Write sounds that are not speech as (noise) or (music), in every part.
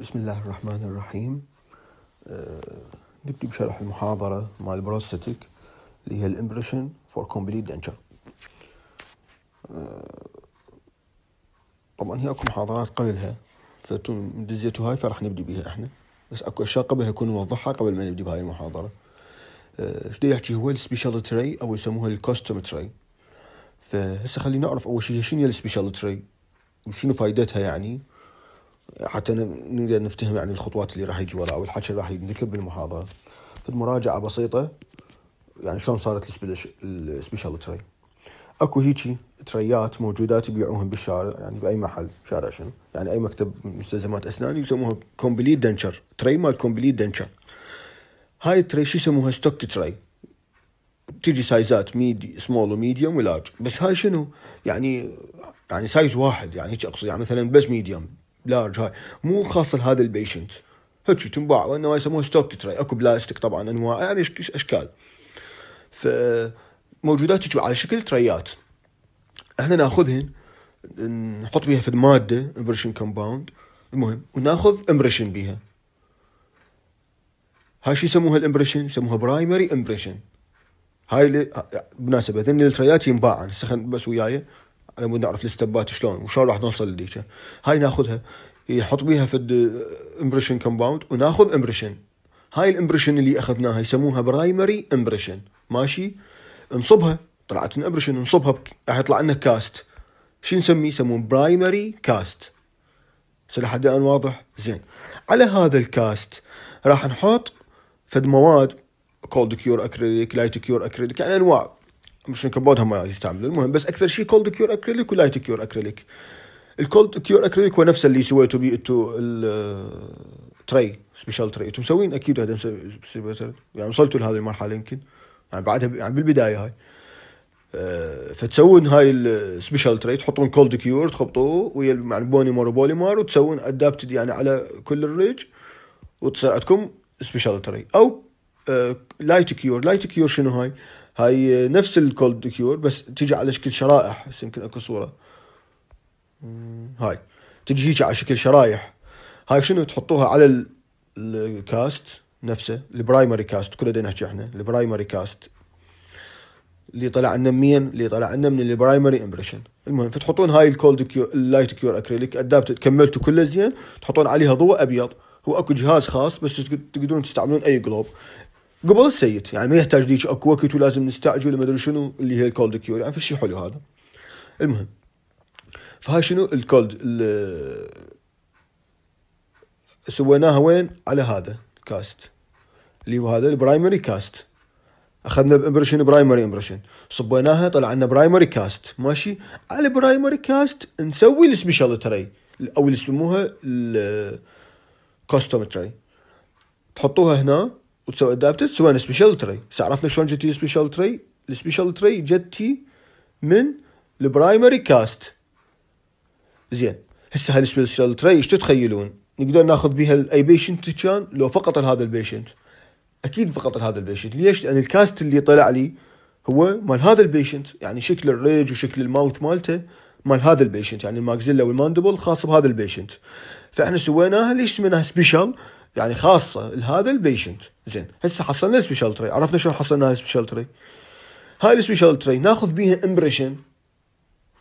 بسم الله الرحمن الرحيم نبدأ بشرح المحاضرة مال بروستيك اللي هي الامبريشن فور كومبليت دنشر طبعا هي اكو محاضرات قبلها دزيتو هاي فراح نبدي بها احنا بس اكو اشياء قبلها يكون نوضحها قبل ما نبدي بهاي المحاضرة ايش uh, يحكي هو السبيشال تري او يسموها الكوستوم تري فهسه خلينا نعرف اول شيء شنو هي السبيشال تري وشنو فائدتها يعني حتى نقدر نفتهم يعني الخطوات اللي راح يجي وراها او الحكي اللي راح ينذكر بالمحاضره في مراجعه بسيطه يعني شلون صارت السبيشال تري اكو هيجي تريات موجودات يبيعوهم بالشارع يعني باي محل شارع شنو يعني اي مكتب مستلزمات اسنان يسموها كومبليت دنشر تري مال كومبليت دنشر هاي التري شو يسموها ستوك تري تيجي سايزات ميدي سمول وميديوم ولارج بس هاي شنو يعني يعني سايز واحد يعني هيك اقصد يعني مثلا بس ميديوم لارج هاي مو خاصه لهذا البيشنت هيك تنباع وانما يسموها ستوك تري اكو بلاستيك طبعا انواع يعني اشكال ف موجودات على شكل تريات احنا ناخذهن نحط بيها في الماده امبريشن كومباوند المهم وناخذ امبريشن بيها هاي شو يسموها الامبريشن يسموها برايمري امبريشن هاي بالمناسبه هذين التريات ينباعن هسه بس وياي على مود نعرف الستبات شلون وشلون راح نوصل لديك هاي ناخذها يحط بيها في الامبريشن كومباوند وناخذ امبريشن هاي الامبريشن اللي اخذناها يسموها برايمري امبريشن ماشي نصبها طلعت الامبريشن نصبها راح يطلع لنا كاست شو نسميه يسمون برايمري كاست لحد الان واضح زين على هذا الكاست راح نحط فد مواد كولد كيور اكريليك لايت كيور اكريليك يعني انواع مش كبودها ما يستعملوا المهم بس اكثر شيء كولد كيور اكريليك ولايت كيور اكريليك الكولد كيور اكريليك هو نفسه اللي سويته انتو التري سبيشال تري انتم مسوين اكيد هذا يعني وصلتوا لهذه المرحله يمكن يعني بعدها يعني بالبدايه هاي آه، فتسوون هاي السبيشال تري تحطون كولد كيور تخبطوه ويا مع يعني وبولي وبوليمر وتسوون ادابتد يعني على كل الريج وتصير عندكم سبيشال تري او لايت كيور لايت كيور شنو هاي؟ هاي نفس الكولد كيور بس تجي على شكل شرائح بس يمكن اكو صوره هاي تجي هيك على شكل شرايح هاي شنو تحطوها على الكاست نفسه البرايمري كاست كله بدنا نحكي احنا البرايمري كاست اللي طلع لنا مين اللي طلع لنا من البرايمري امبريشن المهم فتحطون هاي الكولد كيور اللايت كيور اكريليك ادابتد كملتوا كله زين تحطون عليها ضوء ابيض هو اكو جهاز خاص بس تقدرون تستعملون اي جلوب قبل السيد يعني ما يحتاج ديك اكو وقت ولازم نستعجل ما ادري شنو اللي هي الكولد كيور يعني في شيء حلو هذا المهم فهاي شنو الكولد سويناها وين على هذا كاست اللي هو هذا البرايمري كاست اخذنا بامبريشن برايمري امبريشن صبيناها طلع لنا برايمري كاست ماشي على البرايمري كاست نسوي السبيشال تري او اللي يسموها الكاستوم تري تحطوها هنا وتسوي ادابتد سوينا سبيشال تري بس عرفنا شلون جتي سبيشال تري السبيشال تري جتي من البرايمري كاست زين هسه هالسبيشال تري ايش تتخيلون نقدر ناخذ بها اي بيشنت كان لو فقط لهذا البيشنت اكيد فقط لهذا البيشنت ليش لان الكاست اللي طلع لي هو مال هذا البيشنت يعني شكل الريج وشكل الماوث مالته مال هذا البيشنت يعني الماكزيلا والماندبل خاص بهذا البيشنت فاحنا سويناها ليش سميناها سبيشال يعني خاصه لهذا البيشنت زين هسه حصلنا سبيشال تري عرفنا شلون حصلنا هاي سبيشال تري هاي السبيشال تري ناخذ بيها امبريشن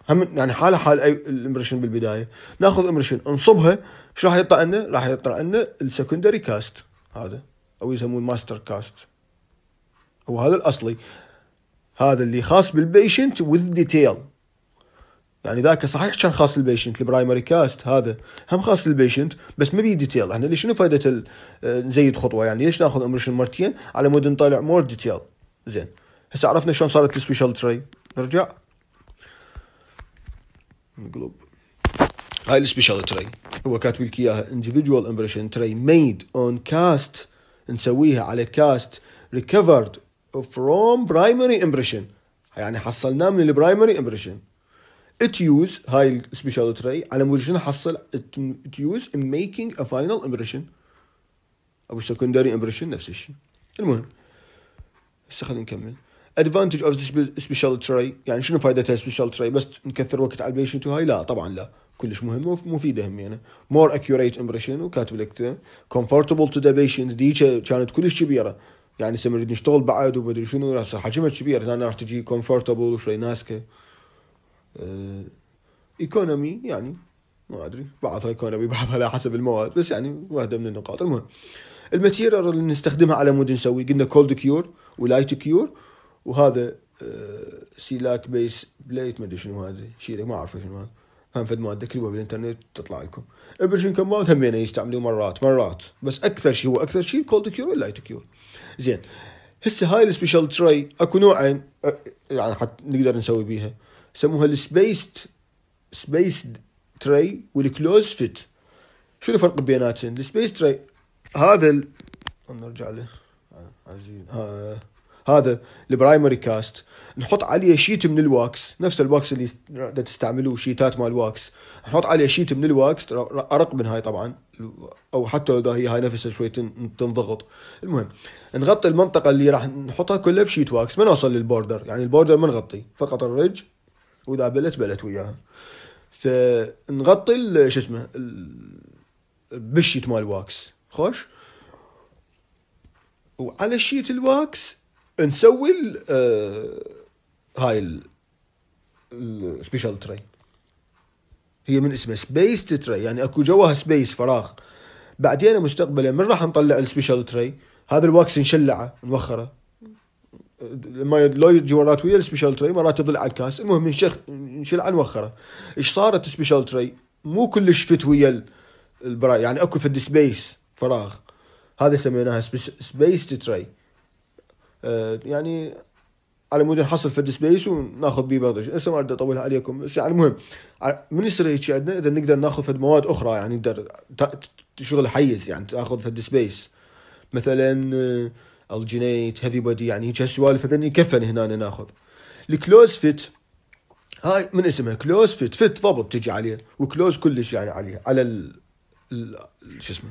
هم يعني حاله حال اي الامبريشن بالبدايه ناخذ امبريشن نصبها ايش راح يطلع لنا؟ راح يطلع لنا السكندري كاست هذا او يسمون ماستر كاست هو هذا الاصلي هذا اللي خاص بالبيشنت وذ ديتيل يعني ذاك صحيح كان خاص للبيشنت البرايمري كاست هذا هم خاص للبيشنت بس ما بيه ديتيل احنا ليش شنو فائده نزيد خطوه يعني ليش ناخذ امريشن مرتين على مود نطلع مور ديتيل زين هسه عرفنا شلون صارت السبيشال تري نرجع نقلب هاي السبيشال تري هو كاتب لك اياها انديفيدوال امبريشن تري ميد اون كاست نسويها على كاست ريكفرد فروم برايمري امبريشن يعني حصلناه من البرايمري امبريشن تيوز هاي السبيشال تراي على مود شنو حصل تيوز ان ميكينج ا فاينل امبريشن او سكندري امبريشن نفس الشيء المهم هسه خلينا نكمل ادفانتج اوف سبيشال تراي يعني شنو فائدتها سبيشال تراي بس نكثر وقت على البيشنت وهاي لا طبعا لا كلش مهمه ومفيده هم يعني مور اكيوريت امبريشن وكاتب لك كومفورتبل تو ذا بيشنت دي كانت كلش كبيره يعني هسه نريد نشتغل بعد ومدري شنو حجمها كبير هنا راح تجي كومفورتبل وشوي ناسكه ايكونومي آه، يعني ما ادري بعضها ايكونومي (laughs) بعضها على حسب المواد بس يعني واحده من النقاط المهم الماتيريال اللي نستخدمها على مود نسوي قلنا كولد كيور ولايت كيور وهذا سيلاك بيس بليت ما ادري شنو هذا شيء ما اعرف شنو هذا هم فد مواد تكتبوها بالانترنت تطلع لكم ابرشن كمبوند همين يستعملوه مرات مرات بس اكثر شيء هو اكثر شيء كولد كيور واللايت كيور زين هسه هاي السبيشال تري اكو نوعين آه، يعني حت نقدر نسوي بيها يسموها السبيست سبيس تري والكلوز فيت شنو الفرق بيناتهم السبيس تري هذا ال... نرجع له عزيز آه. هذا البرايمري كاست نحط عليه شيت من الواكس نفس الواكس اللي تستعملوه شيتات مال واكس نحط عليه شيت من الواكس ارق من هاي طبعا او حتى اذا هي هاي نفسها شوي تنضغط المهم نغطي المنطقه اللي راح نحطها كلها بشيت واكس ما نوصل للبوردر يعني البوردر ما نغطي فقط الرج واذا بلت بلت وياها فنغطي شو اسمه بالشيت مال الواكس خوش وعلى شيت الواكس نسوي آه هاي السبيشال تري هي من اسمها سبيس تري يعني اكو جواها سبيس فراغ بعدين مستقبلا من راح نطلع السبيشال تري هذا الواكس نشلعه نوخره لما لو يجي ورات ويا السبيشال تري مرات تضل على الكاس المهم نشخ عن وخره ايش صارت السبيشال تري مو كلش فت ويا البرا يعني اكو في سبيس فراغ هذا سميناها سبيس تري آه، يعني على مود نحصل في سبيس وناخذ بيه برضه هسه ما اريد اطولها عليكم بس يعني المهم من يصير هيك عندنا اذا نقدر ناخذ فد مواد اخرى يعني نقدر تشغل حيز يعني تاخذ فد سبيس مثلا أه الجنيت هذي بدي يعني هيك هالسوالف هذني كفن هنا ناخذ الكلوز فيت هاي من اسمها كلوز فيت فيت ضبط تجي عليه وكلوز كلش يعني عليه على ال, ال... شو اسمه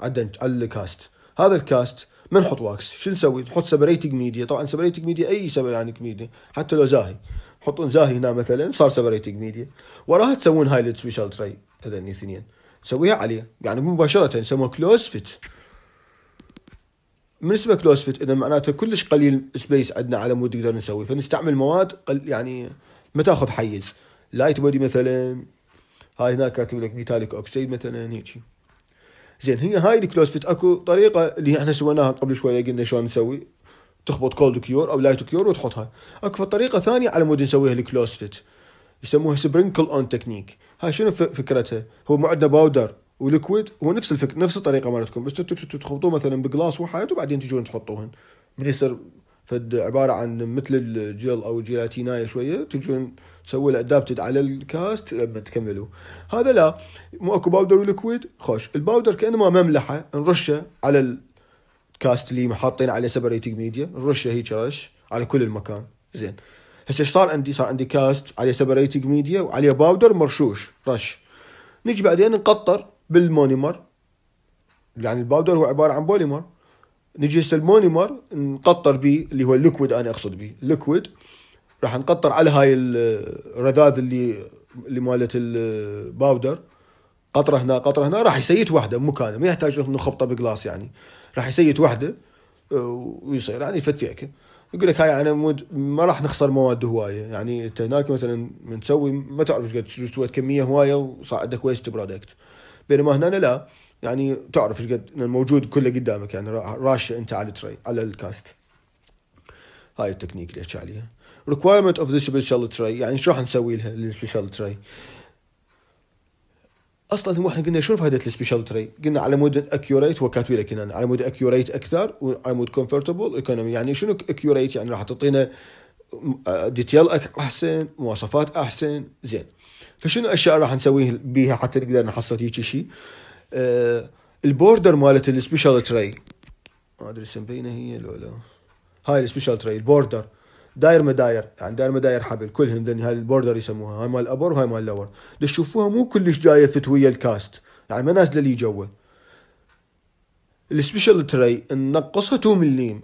عدنا على الكاست هذا الكاست ما نحط واكس شو نسوي نحط سبريتنج ميديا طبعا سبريتنج ميديا اي سبر يعني ميديا حتى لو زاهي يحطون زاهي هنا مثلا صار سبريتنج ميديا وراها تسوون هاي سبيشال تري هذني اثنين تسويها عليه يعني مباشره يسموها كلوز فيت بالنسبه كلوز فيت اذا معناته كلش قليل سبيس عندنا على مود نقدر نسوي فنستعمل مواد قل يعني ما تاخذ حيز لايت بودي مثلا هاي هناك كاتب لك ميتاليك اوكسيد مثلا هيجي زين هي هاي الكلوز فيت اكو طريقه اللي احنا سويناها قبل شويه قلنا شلون نسوي تخبط كولد كيور او لايت كيور وتحطها اكو طريقه ثانيه على مود نسويها الكلوز فيت يسموها سبرينكل اون تكنيك هاي شنو فكرتها هو مو عندنا باودر وليكويد هو نفس الفكر نفس الطريقه مالتكم بس تخبطوه مثلا بجلاس واحد وبعدين تجون تحطوهن من يصير فد عباره عن مثل الجل او الجيلاتينايه شويه تجون تسوي الادابتد على الكاست لما تكملوا هذا لا مو اكو باودر وليكويد خوش الباودر كانما مملحه نرشه على الكاست اللي محاطين عليه سبريتنج ميديا نرشه هيك رش على كل المكان زين هسه ايش صار عندي؟ صار عندي كاست عليه سبريتنج ميديا وعليه باودر مرشوش رش نجي بعدين نقطر بالمونيمر يعني الباودر هو عباره عن بوليمر نجي هسه المونيمر نقطر به اللي هو الليكويد انا اقصد به الليكويد راح نقطر على هاي الرذاذ اللي اللي مالت الباودر قطره هنا قطره هنا راح يسيت وحده بمكانه ما يحتاج نخبطه بجلاس يعني راح يسيت وحده آه، ويصير يعني يفتيك يقول لك هاي انا مود ما راح نخسر مواد هوايه يعني انت هناك مثلا من تسوي ما تعرف ايش قد سويت كميه هوايه وصار عندك ويست برودكت بينما هنا لا يعني تعرف ايش قد الموجود كله قدامك يعني راش انت على التري على الكاست هاي التكنيك اللي احكي عليها requirement of the special tray يعني ايش راح نسوي لها السبيشال تري اصلا هو احنا قلنا شنو فائده السبيشال تري؟ قلنا على مود اكيوريت هو لك هنا على مود اكيوريت اكثر وعلى مود كومفورتبل ايكونومي يعني شنو اكيوريت يعني راح تعطينا ديتيل آه، احسن مواصفات احسن زين فشنو اشياء راح نسويه بيها حتى نقدر نحصل هيك شيء آه، البوردر مالت السبيشال تري ما ادري مبينه هي لو لا هاي السبيشال تري البوردر داير مداير يعني داير مداير حبل كلهم ذني هاي البوردر يسموها هاي مال الابر وهاي مال اللور تشوفوها مو كلش جايه فتويه الكاست يعني ما نازله اللي جوا السبيشال تري ننقصها 2 مليم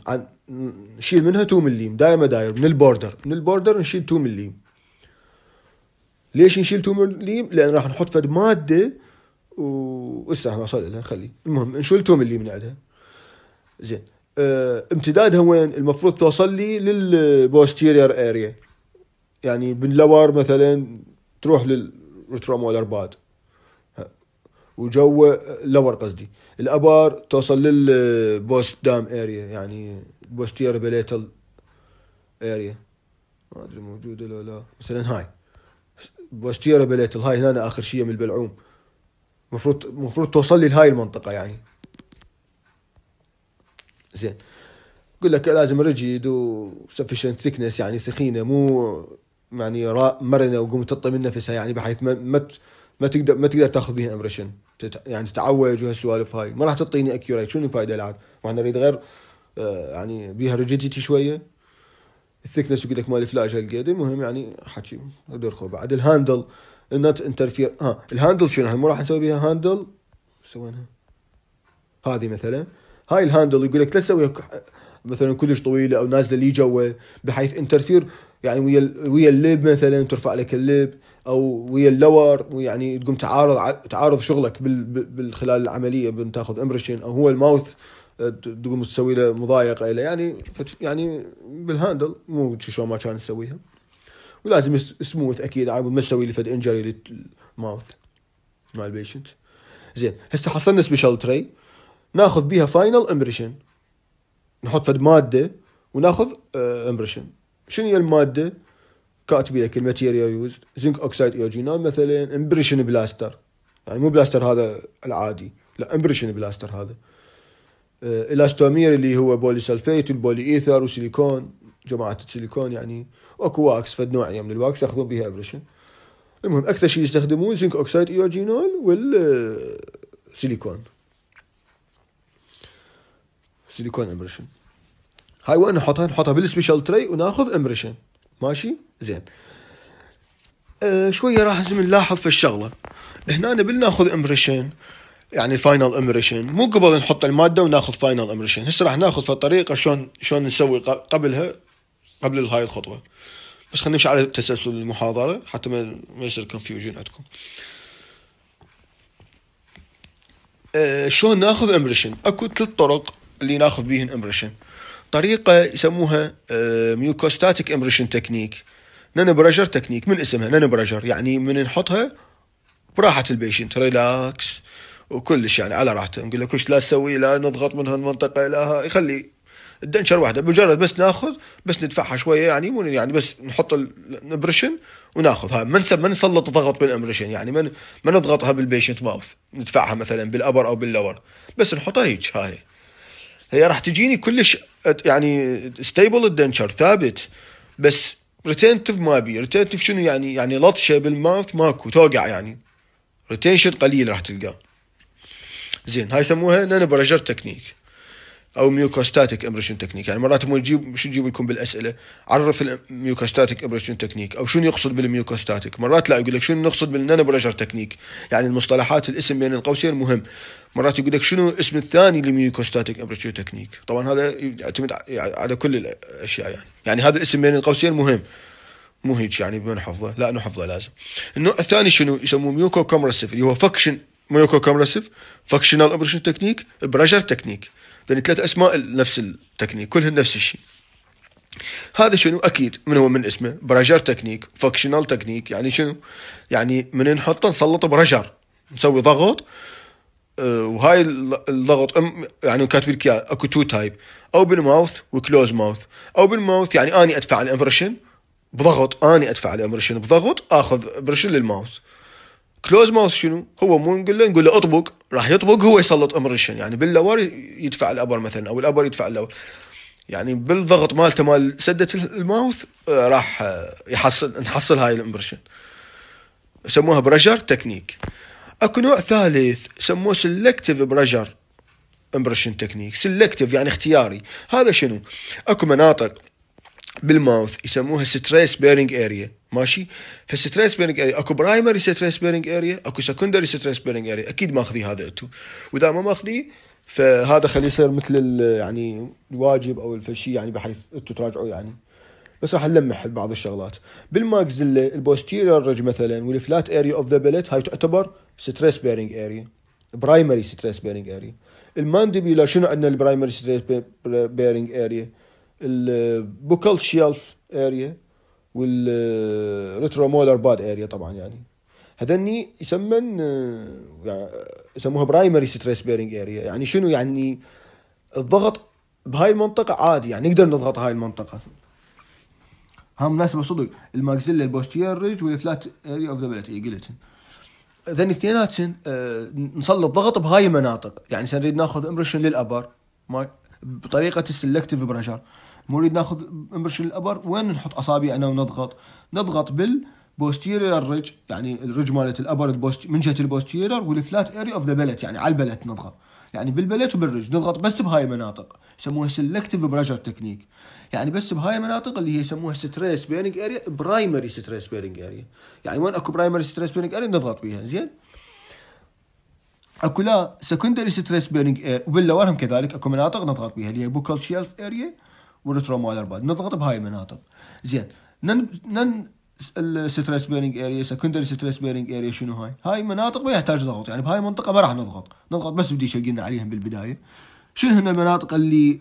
نشيل منها 2 مليم داير مداير من البوردر من البوردر نشيل 2 مليم ليش نشيل تومور الليم؟ لان راح نحط فد ماده و راح لها خلي المهم نشيل توم الليم من عندها زين اه امتدادها وين؟ المفروض توصل لي للبوستيريور اريا يعني باللور مثلا تروح للريترومولر باد وجوه لور قصدي الابار توصل للبوست دام اريا يعني بوستير بليتل اريا ما ادري موجوده لو لا مثلا هاي بوستيرا بليت الهاي هنا اخر شيء من البلعوم المفروض المفروض توصل لي لهاي المنطقه يعني زين يقول لك لازم ريجيد وسفشنت ثيكنس يعني سخينه مو يعني مرنه وقوم تطي من نفسها يعني بحيث ما ما ما تقدر ما تقدر تاخذ بها امبريشن يعني تتعوج وهالسوالف هاي ما راح تعطيني اكيوريت شنو الفائده العاد وانا اريد غير آه، يعني بيها ريجيديتي شويه الثيكنس لك مال الفلاجة القيد المهم يعني حكي ادير خو بعد الهاندل النت انترفير ها الهاندل شنو مو راح نسوي بها هاندل سويناها هذه مثلا هاي الهاندل يقول لك لا تسويها مثلا كلش طويله او نازله لي جوا بحيث انترفير يعني ويا ويا الليب مثلا ترفع لك الليب او ويا اللور ويعني تقوم تعارض تعارض شغلك بال خلال العمليه بنتاخذ امبريشن او هو الماوث تقوم تسوي له مضايقه له يعني يعني بالهاندل مو شلون ما كان يسويها ولازم سموث اكيد على ما تسوي لي فد انجري للماوث مع البيشنت زين هسه حصلنا سبيشال تري ناخذ بيها فاينل امبريشن نحط فد ماده وناخذ امبريشن آه، شنو هي الماده؟ كاتب لك الماتيريال يوز زنك اوكسايد ايوجينال مثلا امبريشن بلاستر يعني مو بلاستر هذا العادي لا امبريشن بلاستر هذا آه، الاستومير اللي هو بولي سلفيت والبولي ايثر وسيليكون جماعه السيليكون يعني واكو واكس فد نوع يعني من الواكس ياخذون بها ابريشن المهم اكثر شيء يستخدمون زنك اوكسيد ايوجينول والسيليكون سيليكون امبريشن هاي وين نحطها نحطها بالسبيشال تري وناخذ امبريشن ماشي زين أه شويه راح لازم نلاحظ في الشغله هنا بدنا ناخذ امبريشن يعني فاينل امريشن مو قبل نحط الماده وناخذ فاينل امريشن هسه راح ناخذ في الطريقه شلون شلون نسوي قبلها قبل هاي الخطوه بس خلينا نمشي على تسلسل المحاضره حتى ما يصير كونفيوجن عندكم آه، شلون ناخذ امريشن اكو ثلاث طرق اللي ناخذ بيهن امريشن طريقه يسموها ميوكوستاتيك امريشن تكنيك نانو برجر تكنيك من اسمها نانو برجر يعني من نحطها براحه البيشنت ريلاكس وكلش يعني على راحته نقول له كلش لا تسوي لا نضغط من هالمنطقه لا يخلي الدنشر واحده مجرد بس ناخذ بس ندفعها شويه يعني مو يعني بس نحط الامبريشن وناخذها ما ما نسلط ضغط بالامبريشن يعني ما ما نضغطها بالبيشنت ماوث ندفعها مثلا بالابر او باللور بس نحطها هيك هاي هي راح تجيني كلش يعني ستيبل الدنشر ثابت بس ريتينتف ما بي ريتينتف شنو يعني يعني لطشه بالماوث ماكو توقع يعني ريتينشن قليل راح تلقاه زين هاي يسموها نانو برجر تكنيك او ميوكوستاتيك امبريشن تكنيك يعني مرات مو نجيب شو نجيب لكم بالاسئله عرف الميوكوستاتيك امبريشن تكنيك او شنو يقصد بالميوكوستاتيك مرات لا يقول لك شنو نقصد بالنانو برجر تكنيك يعني المصطلحات الاسم بين القوسين مهم مرات يقول لك شنو الاسم الثاني لميوكوستاتيك امبريشن تكنيك طبعا هذا يعتمد يعني على كل الاشياء يعني يعني هذا الاسم بين القوسين مهم مو هيك يعني بدون حفظه لا نحفظه لازم النوع الثاني شنو يسموه ميوكو كومرسيف اللي هو فكشن ميوكو كومبرسيف فاكشنال اوبريشن تكنيك بريشر تكنيك يعني ثلاث اسماء نفس التكنيك كلهن نفس الشيء هذا شنو اكيد من هو من اسمه برجر تكنيك فاكشنال تكنيك يعني شنو يعني من نحطه نسلط برجر نسوي ضغط آه، وهاي الضغط يعني كاتب لك اياه اكو تو تايب اوبن ماوث وكلوز ماوث اوبن ماوث يعني اني ادفع الامبرشن بضغط اني ادفع الامبرشن بضغط اخذ امبرشن للماوث كلوز ماوث شنو؟ هو مو نقول له نقول له اطبق راح يطبق هو يسلط الشن يعني باللور يدفع الابر مثلا او الابر يدفع اللور يعني بالضغط مالته مال سده الماوث آه، راح آه، يحصل نحصل هاي الامبرشن يسموها برجر تكنيك اكو نوع ثالث سموه سلكتيف برجر امبرشن تكنيك سلكتيف يعني اختياري هذا شنو اكو مناطق بالماوث يسموها ستريس بيرنج اريا ماشي فالستريس بيرنج اريا اكو برايمري ستريس بيرنج اريا اكو سكندري ستريس بيرنج اريا اكيد ماخذي هذا انتو واذا ما ماخذي فهذا خليه يصير مثل يعني الواجب او الفشي يعني بحيث انتو تراجعوه يعني بس راح نلمح بعض الشغلات بالماكزيلا البوستيريور رج مثلا والفلات اريا اوف ذا بلت هاي تعتبر ستريس بيرنج اريا برايمري ستريس بيرنج اريا المانديبيولا شنو عندنا البرايمري ستريس بيرنج اريا البوكال شيلف اريا والريترومولر باد اريا طبعا يعني هذني يسمن آه، يعني يسموها برايمري ستريس بيرنج اريا يعني شنو يعني الضغط بهاي المنطقة عادي يعني نقدر نضغط هاي المنطقة ها مناسبة صدق الماكزيلا البوستير ريج والفلات اريا اوف ذا إيه، بلتي قلت ذني اثنيناتن اه نسلط ضغط بهاي المناطق يعني نريد ناخذ امبريشن للابر بطريقة السلكتيف بريشر نريد ناخذ امبرشن الابر وين نحط اصابعنا ونضغط نضغط بال بوستيرير ريج يعني الريج مالت الابر البوست من جهه البوستيرير والفلات اريا اوف ذا بلت يعني على البلت نضغط يعني بالبلت وبالرج نضغط بس بهاي المناطق يسموها سلكتيف بريشر تكنيك يعني بس بهاي المناطق اللي هي يسموها ستريس بيرنج اريا برايمري ستريس بيرنج اريا يعني وين اكو برايمري ستريس بيرنج اريا نضغط بيها زين اكو لا سكندري ستريس بيرنج اريا وباللورهم كذلك اكو مناطق نضغط بيها اللي هي بوكال شيلف اريا ونضربهم على بعض نضغط بهاي المناطق زين نن نن الستريس بيرنج اريا سكندري ستريس بيرنج اريا شنو هاي؟ هاي مناطق ما يحتاج ضغط يعني بهاي المنطقه ما راح نضغط نضغط بس بديش قلنا عليهم بالبدايه شنو هن المناطق اللي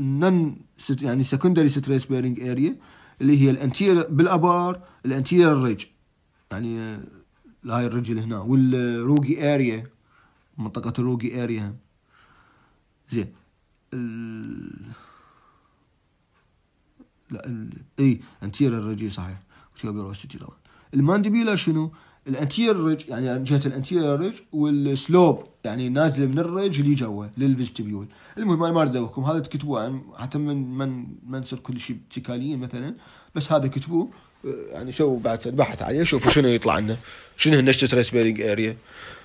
نن يعني سكندري ستريس بيرنج اريا اللي هي الانتير بالابار الانتير ريج يعني هاي الرجل هنا والروجي اريا منطقه الروجي اريا زين ال... لا ال... اي انتيرير ريج صحيح سيتي طبعا المانديبيلا شنو؟ الانتيرير ريج يعني جهه الانتيرير ريج والسلوب يعني نازله من الريج اللي جوا للفيستبيول المهم انا ما ادوكم هذا تكتبوه حتى من من ما نصير كل شيء اتكاليين مثلا بس هذا كتبوه يعني سووا بعد بحث عليه شوفوا شنو يطلع لنا شنو هن ستريس اريا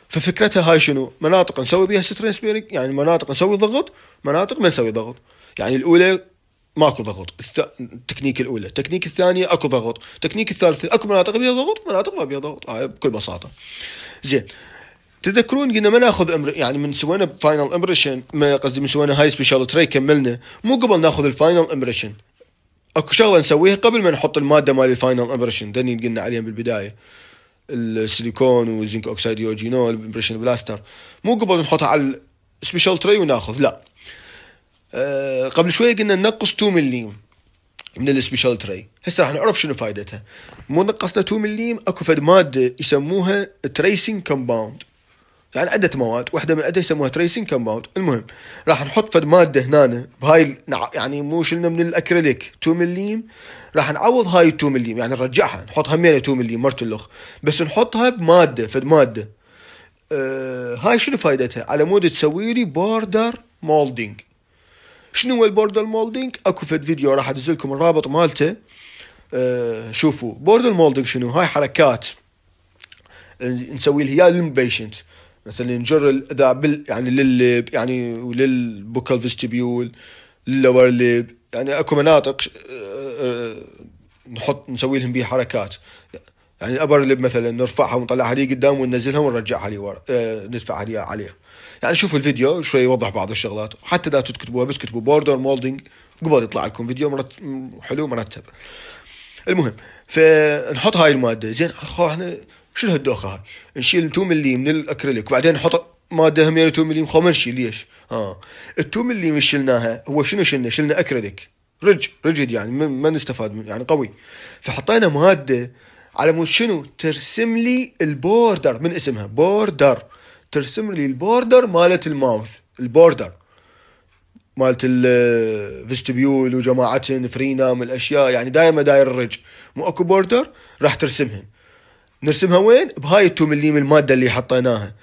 ففكرتها هاي شنو مناطق نسوي بها ستريس يعني مناطق نسوي ضغط مناطق ما نسوي ضغط يعني الاولى ماكو ضغط التكنيك الاولى التكنيك الثانيه اكو ضغط التكنيك الثالث اكو مناطق بيها ضغط مناطق ما بيها ضغط هاي آه بكل بساطه زين تذكرون قلنا ما ناخذ امر يعني من سوينا فاينل امبريشن ما قصدي من سوينا هاي سبيشال تري كملنا مو قبل ناخذ الفاينل امبريشن اكو شغله نسويها قبل ما نحط الماده مال الفاينل امبريشن دني قلنا عليها بالبدايه السيليكون وزنك اوكسيد يوجينول امبريشن بلاستر مو قبل نحطها على السبيشال تري وناخذ لا آه، قبل شويه قلنا ننقص 2 مليم من السبيشال تري هسه راح نعرف شنو فائدتها مو نقصنا 2 مليم اكو فد ماده يسموها تريسنج كومباوند يعني عدة مواد واحدة من عدة يسموها تريسنج كومباوند المهم راح نحط فد مادة هنا بهاي يعني مو شلنا من الاكريليك 2 مليم راح نعوض هاي 2 مليم يعني نرجعها نحط همين 2 مليم مرت الاخ بس نحطها بمادة فد مادة آه هاي شنو فائدتها على مود تسوي لي بوردر مولدينج شنو هو البوردر مولدينج اكو فد فيديو راح ادز لكم الرابط مالته أه شوفوا بوردر مولدينج شنو هاي حركات نسوي لها للبيشنت مثلا نجر اذا بال يعني لللب يعني وللبوكال فيستبيول للور ليب يعني اكو مناطق آه، نحط نسوي لهم بيه حركات يعني الابر ليب مثلا نرفعها ونطلعها لي قدام وننزلها ونرجعها لي ورا آه، ندفعها لي عليها يعني شوفوا الفيديو شوي يوضح بعض الشغلات حتى اذا تكتبوها بس كتبوا بوردر مولدنج قبل يطلع لكم فيديو مرت... حلو مرتب المهم فنحط هاي الماده زين احنا شنو هالدوخه هاي نشيل 2 ملي من الاكريليك وبعدين نحط ماده هم 2 يعني ملي خو ما نشيل ليش ها آه. ال 2 ملي شلناها هو شنو شلنا شلنا اكريليك رج رجد يعني ما نستفاد منه يعني قوي فحطينا ماده على مود شنو ترسم لي البوردر من اسمها بوردر ترسم لي البوردر مالت الماوث البوردر مالت الفيستبيول وجماعتهن فرينام الاشياء يعني دائما داير الرج مو اكو بوردر راح ترسمهن نرسمها وين بهاي التو مليم الماده اللي حطيناها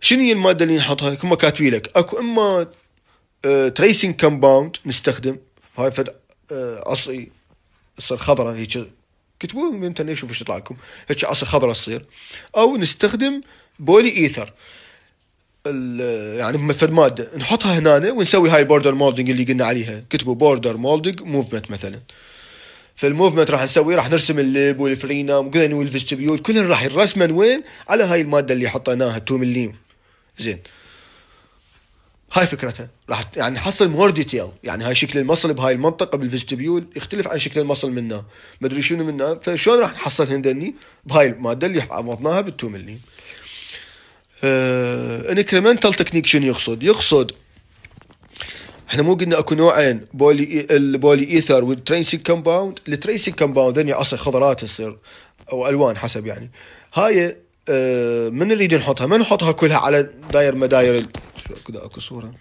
شنو هي الماده اللي نحطها كما كاتبي لك اكو اما تريسنج آه، كومباوند نستخدم هاي فد عصي آه، تصير خضراء هيك كتبوه انت نشوف ايش يطلع لكم هيك عصي خضراء تصير او نستخدم بولي ايثر يعني مثل ماده نحطها هنا ونسوي هاي البوردر مولدنج اللي قلنا عليها كتبوا بوردر مولدنج موفمنت مثلا فالموفمنت راح نسوي راح نرسم اللب والفرينام وكذا والفيستبيول كلهم راح يرسمن وين على هاي الماده اللي حطيناها توم الليم زين هاي فكرتها راح يعني نحصل مور ديتيل يعني هاي شكل المصل بهاي المنطقه بالفيستبيول يختلف عن شكل المصل ما مدري شنو منه فشلون راح نحصل هندني بهاي الماده اللي عوضناها بالتوم الليم آه، انكريمنتال تكنيك شنو يقصد يقصد احنا مو قلنا اكو نوعين بولي البولي ايثر والتريسنج كومباوند التريسنج كومباوند يعني اصلا خضرات تصير او الوان حسب يعني هاي اه من نريد نحطها ما نحطها كلها على داير مداير شو اكو صوره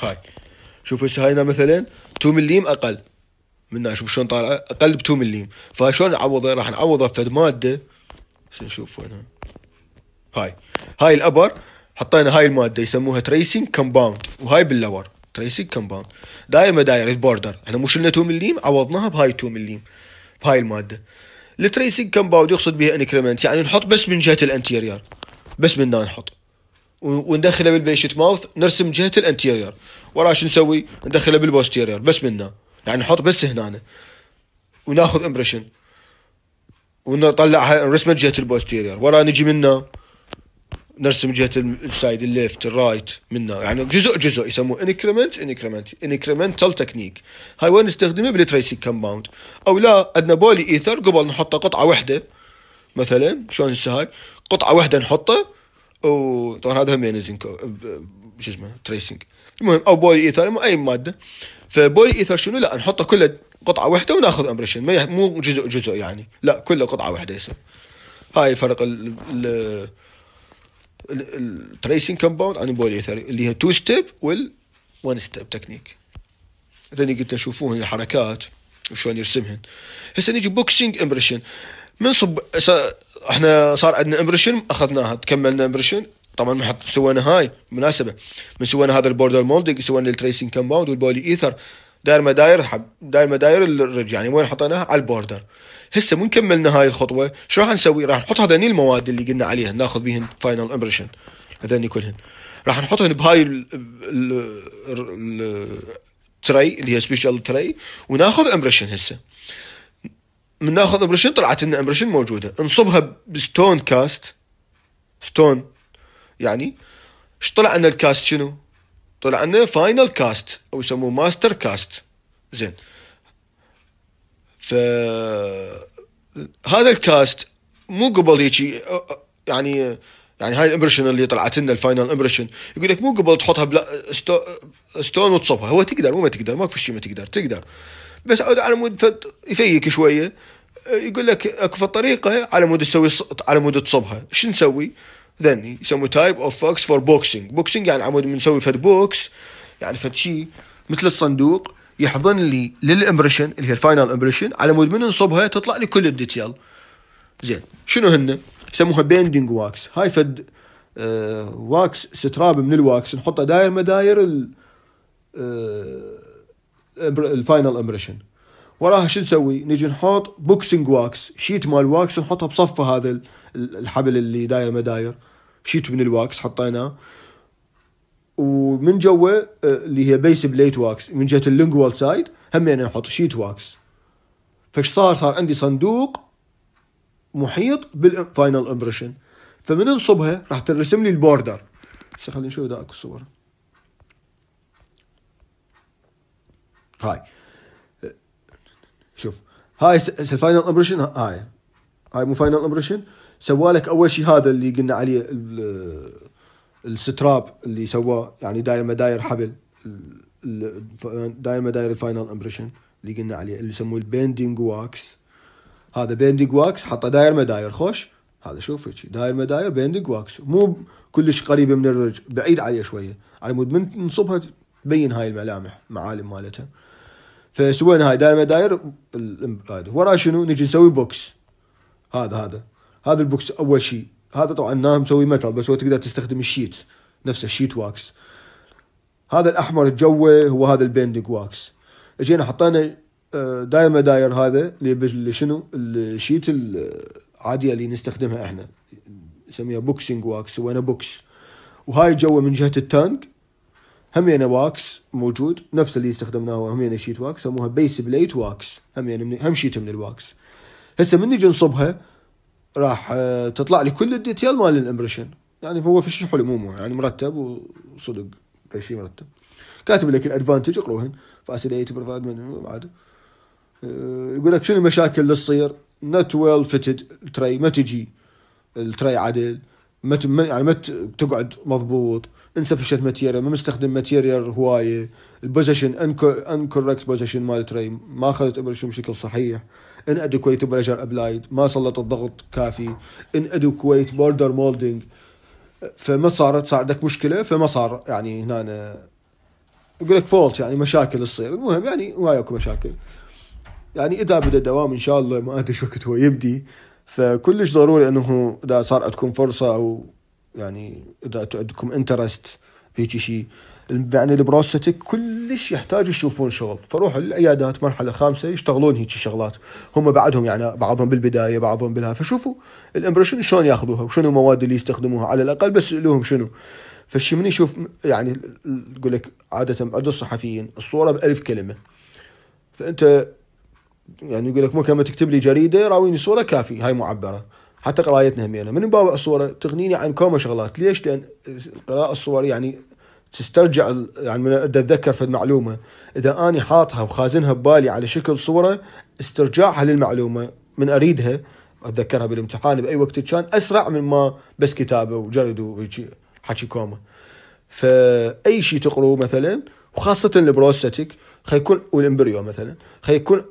هاي شوفوا هسه هاي مثلا 2 مليم اقل من شوف شلون طالعه اقل ب 2 مليم فشلون نعوضه راح نعوضه فد ماده نشوف وين هاي هاي الابر حطينا هاي الماده يسموها تريسنج كومباوند وهاي باللور تريسنج كومباوند دائما داير البوردر احنا مو شلنا 2 مليم عوضناها بهاي 2 مليم بهاي الماده التريسنج كومباوند يقصد بها انكريمنت يعني نحط بس من جهه الانتيريور بس من نحط وندخله بالبيشت ماوث نرسم جهه الانتيريور وراش شو نسوي؟ ندخله بالبوستيريور بس هنا يعني نحط بس هنا وناخذ امبريشن ونطلع نرسمه جهه البوستيرير ورا نجي منا نرسم جهه السايد الليفت الرايت منا يعني جزء جزء يسموه انكريمنت انكريمنت انكريمنتال تكنيك هاي وين نستخدمه بالتريسنج كومباوند او لا عندنا بولي ايثر قبل نحطه قطعه واحده مثلا شلون هسه هاي قطعه واحده نحطه وطبعا هذا هم يعني شو اسمه تريسنج المهم او بولي ايثر اي ماده فبولي ايثر شنو لا نحطه كله قطعه واحده وناخذ امبريشن مو جزء جزء يعني لا كله قطعه واحده يصير هاي فرق ال التريسنج كومباوند عن البولي ايثر اللي هي تو ستيب وال وان ستيب تكنيك ذني قلت شوفوهن الحركات وشلون يرسمهن هسه نجي بوكسينج امبريشن من صب احنا صار عندنا امبريشن اخذناها تكملنا امبريشن طبعا ما حط سوينا هاي بالمناسبه من سوينا هذا البوردر مولدنج سوينا التريسنج كومباوند والبولي ايثر داير ما داير داير ما داير الرج يعني وين حطيناها على البوردر هسه من كملنا هاي الخطوه شو راح نسوي راح نحط هذني المواد اللي قلنا عليها ناخذ بهن فاينل امبريشن هذني كلهن راح نحطهن بهاي التري ال ال تري اللي هي سبيشال تري وناخذ امبريشن هسه من ناخذ امبريشن طلعت لنا امبريشن موجوده نصبها بستون كاست ستون يعني ايش طلع لنا الكاست شنو؟ طلع لنا فاينل كاست او يسموه ماستر كاست زين فهذا الكاست مو قبل هيك يعني يعني هاي الامبرشن اللي طلعت لنا الفاينل امبرشن يقول لك مو قبل تحطها بلا ستون وتصبها هو تقدر مو ما تقدر ماكو شيء ما تقدر تقدر بس على مود يفيك شويه يقول لك اكو طريقه على مود تسوي على مود تصبها شو نسوي؟ ذن يسموه تايب اوف بوكس فور بوكسينج بوكسينج يعني عمود بنسوي فد بوكس يعني فد شيء مثل الصندوق يحضن لي للامبريشن اللي هي الفاينل امبريشن على مود من نصبها تطلع لي كل الديتيل زين شنو هن يسموها بيندنج واكس هاي فد آه واكس ستراب من الواكس نحطه داير مداير ال آه، الفاينل امبريشن وراها شو نسوي؟ نجي نحط بوكسنج واكس شيت مال واكس نحطها بصفه هذا الحبل اللي داير مداير شيت من الواكس حطيناه ومن جوا آه، اللي هي بيس بليت واكس من جهه اللينجوال سايد همين نحط شيت واكس فش صار صار عندي صندوق محيط بالفاينل امبريشن فمن نصبها راح ترسم لي البوردر بس خلينا نشوف اذا اكو صور هاي شوف هاي الفاينل امبريشن هاي هاي مو فاينل امبريشن سوالك اول شيء هذا اللي قلنا عليه الستراب اللي سواه يعني دايما داير حبل دايما داير الفاينل امبريشن اللي قلنا عليه اللي يسموه البيندينج واكس هذا بيندينج واكس حطه داير مداير خوش هذا شوف هيك داير مداير بيندينج واكس مو كلش قريبه من الرج بعيد عليه شويه على يعني مود من نصبها تبين هاي الملامح معالم مالتها فسوينا هاي داير مداير ورا شنو نجي نسوي بوكس هذا هذا هذا البوكس اول شيء هذا طبعا نام مسوي متل بس هو تقدر تستخدم الشيت نفسه الشيت واكس هذا الاحمر الجوي هو هذا البيندنج واكس اجينا حطينا آه، دايما داير هذا اللي شنو الشيت العاديه اللي نستخدمها احنا نسميها بوكسينج واكس وانا بوكس وهاي جوا من جهه التانك همينه يعني واكس موجود نفس اللي استخدمناه همينه شيت واكس سموها بيس بليت واكس همينه يعني هم شيت من الواكس هسه من نجي نصبها راح آه، تطلع لي كل الديتيل مال الامبريشن يعني هو في شيء حلو مو مو يعني مرتب وصدق كل شيء مرتب كاتب لك الادفانتج اقروهن فاسيليتي بروفايد بعد آه، يقول لك شنو المشاكل اللي تصير نوت ويل فيتد التري ما تجي التري عدل ما يعني ما تقعد مضبوط انسفشنت ماتيريال ما مستخدم ماتيريال هوايه البوزيشن انكوركت بوزيشن مال تري ما اخذت امبريشن بشكل صحيح ان ادو كويت بريشر ابلايد ما سلط الضغط كافي ان ادو كويت بوردر مولدنج فما صارت صار عندك مشكله فما صار يعني هنا يقول لك فولت يعني مشاكل تصير المهم يعني ما اكو مشاكل يعني اذا بدا الدوام ان شاء الله ما ادري وقت هو يبدي فكلش ضروري انه اذا صار عندكم فرصه او يعني اذا عندكم انترست هيجي شيء يعني البروستاتيك كلش يحتاج يشوفون شغل فروحوا للعيادات مرحله خامسه يشتغلون هيك شغلات هم بعدهم يعني بعضهم بالبدايه بعضهم بالها فشوفوا الامبريشن شلون ياخذوها وشنو المواد اللي يستخدموها على الاقل بس لهم شنو فشي من يشوف يعني يقول لك عاده عند الصحفيين الصوره بألف كلمه فانت يعني يقول لك ممكن تكتب لي جريده راويني صوره كافي هاي معبره حتى قرايتنا همينه من باب الصوره تغنيني عن كوما شغلات ليش؟ لان القراءه الصور يعني تسترجع يعني اتذكر في المعلومه اذا اني حاطها وخازنها ببالي على شكل صوره استرجاعها للمعلومه من اريدها اتذكرها بالامتحان باي وقت كان اسرع من ما بس كتابه وجرد وحكي حكي كومه فاي شيء تقروه مثلا وخاصه البروستاتيك خيكون والامبريو مثلا خيكون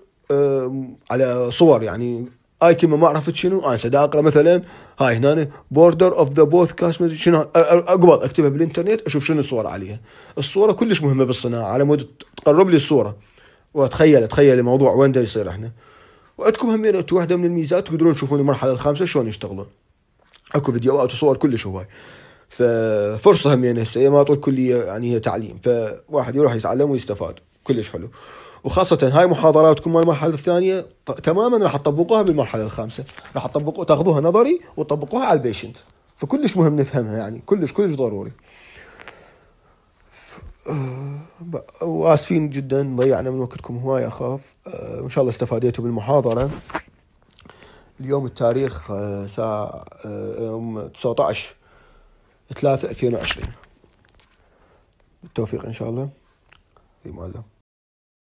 على صور يعني اي كلمه ما عرفت شنو انا دا اقرا مثلا هاي هنا بوردر اوف ذا بودكاست شنو اقبل اكتبها بالانترنت اشوف شنو الصوره عليها الصوره كلش مهمه بالصناعه على مود تقرب لي الصوره واتخيل اتخيل الموضوع وين دا يصير احنا وعندكم هم يعني واحده من الميزات تقدرون تشوفون المرحله الخامسه شلون يشتغلون اكو فيديوهات وصور كلش هواي ففرصه هم هسه يعني ما طول كليه يعني هي تعليم فواحد يروح يتعلم ويستفاد كلش حلو وخاصة هاي محاضراتكم مال المرحلة الثانية تماما راح تطبقوها بالمرحلة الخامسة راح تطبقوا تاخذوها نظري وتطبقوها على البيشنت فكلش مهم نفهمها يعني كلش كلش ضروري آه، واسفين جدا ضيعنا من وقتكم هواي اخاف آه، ان شاء الله استفاديتوا بالمحاضرة اليوم التاريخ آه، ساعة 19 3 2020 بالتوفيق ان شاء الله في لماذا